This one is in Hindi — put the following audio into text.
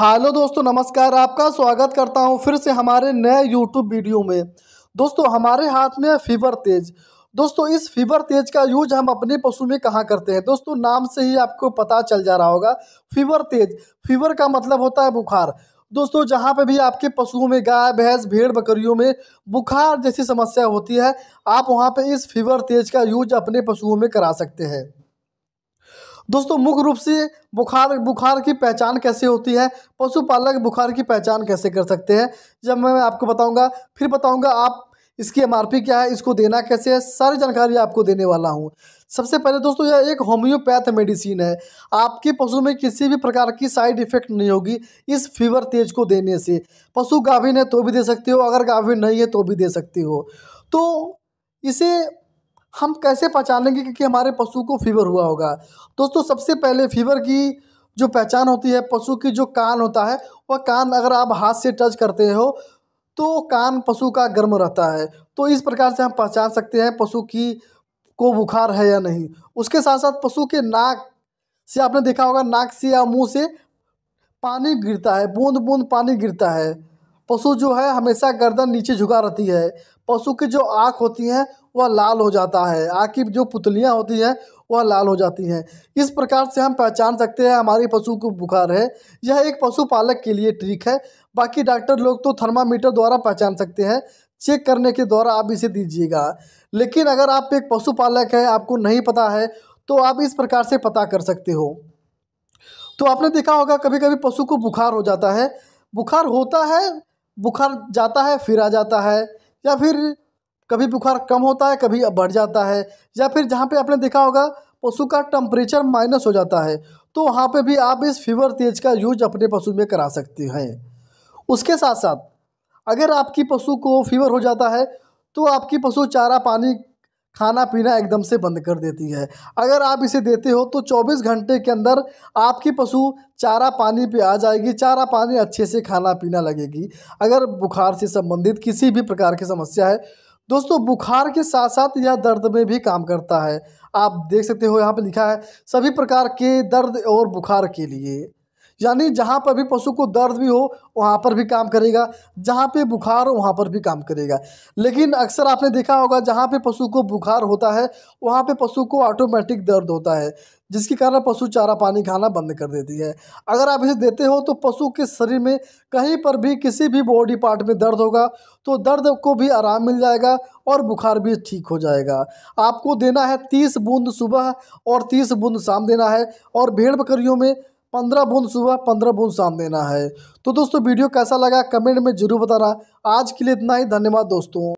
हेलो दोस्तों नमस्कार आपका स्वागत करता हूं फिर से हमारे नए यूट्यूब वीडियो में दोस्तों हमारे हाथ में है फीवर तेज दोस्तों इस फीवर तेज का यूज हम अपने पशु में कहाँ करते हैं दोस्तों नाम से ही आपको पता चल जा रहा होगा फीवर तेज फीवर का मतलब होता है बुखार दोस्तों जहाँ पे भी आपके पशुओं में गाय भैंस भेड़ बकरियों में बुखार जैसी समस्या होती है आप वहाँ पे इस फीवर तेज का यूज अपने पशुओं में करा सकते हैं दोस्तों मुख्य रूप से बुखार बुखार की पहचान कैसे होती है पशुपालक बुखार की पहचान कैसे कर सकते हैं जब मैं आपको बताऊंगा फिर बताऊंगा आप इसकी एम क्या है इसको देना कैसे है सारी जानकारी आपको देने वाला हूँ सबसे पहले दोस्तों यह एक होम्योपैथ मेडिसिन है आपके पशु में किसी भी प्रकार की साइड इफेक्ट नहीं होगी इस फीवर तेज को देने से पशु गाभिन है तो भी दे सकते हो अगर गाभिन नहीं है तो भी दे सकते हो तो इसे हम कैसे पहचानेंगे कि, कि हमारे पशु को फीवर हुआ होगा दोस्तों सबसे पहले फीवर की जो पहचान होती है पशु की जो कान होता है वह कान अगर आप हाथ से टच करते हो तो कान पशु का गर्म रहता है तो इस प्रकार से हम पहचान सकते हैं पशु की को बुखार है या नहीं उसके साथ साथ पशु के नाक से आपने देखा होगा नाक से या मुंह से पानी गिरता है बूंद बूंद पानी गिरता है पशु जो है हमेशा गर्दन नीचे झुका रहती है पशु की जो आँख होती हैं वह लाल हो जाता है आँख की जो पुतलियाँ होती हैं वह लाल हो जाती हैं इस प्रकार से हम पहचान सकते हैं हमारे पशु को बुखार है यह एक पशुपालक के लिए ट्रिक है बाकी डॉक्टर लोग तो थर्मामीटर द्वारा पहचान सकते हैं चेक करने के द्वारा आप इसे दीजिएगा लेकिन अगर आप एक पशुपालक है आपको नहीं पता है तो आप इस प्रकार से पता कर सकते हो तो आपने देखा होगा कभी कभी पशु को बुखार हो जाता है बुखार होता है बुखार जाता है फिर आ जाता है या फिर कभी बुखार कम होता है कभी बढ़ जाता है या फिर जहाँ पे आपने देखा होगा पशु का टम्परेचर माइनस हो जाता है तो वहाँ पे भी आप इस फीवर तेज का यूज अपने पशु में करा सकते हैं उसके साथ साथ अगर आपकी पशु को फीवर हो जाता है तो आपकी पशु चारा पानी खाना पीना एकदम से बंद कर देती है अगर आप इसे देते हो तो 24 घंटे के अंदर आपकी पशु चारा पानी पे आ जाएगी चारा पानी अच्छे से खाना पीना लगेगी अगर बुखार से संबंधित किसी भी प्रकार की समस्या है दोस्तों बुखार के साथ साथ यह दर्द में भी काम करता है आप देख सकते हो यहाँ पे लिखा है सभी प्रकार के दर्द और बुखार के लिए यानी जहाँ पर भी पशु को दर्द भी हो वहाँ पर भी काम करेगा जहाँ पे बुखार हो वहाँ पर भी काम करेगा लेकिन अक्सर आपने देखा होगा जहाँ पे पशु को बुखार होता है वहाँ पे पशु को ऑटोमेटिक दर्द होता है जिसके कारण पशु चारा पानी खाना बंद कर देती है अगर आप इसे देते हो तो पशु के शरीर में कहीं पर भी किसी भी बॉडी पार्ट में दर्द होगा तो दर्द को भी आराम मिल जाएगा और बुखार भी ठीक हो जाएगा आपको देना है तीस बूंद सुबह और तीस बूंद शाम देना है और भेड़ बकरियों में पंद्रह बूंद सुबह पंद्रह बूंद शाम देना है तो दोस्तों वीडियो कैसा लगा कमेंट में ज़रूर बताना आज के लिए इतना ही धन्यवाद दोस्तों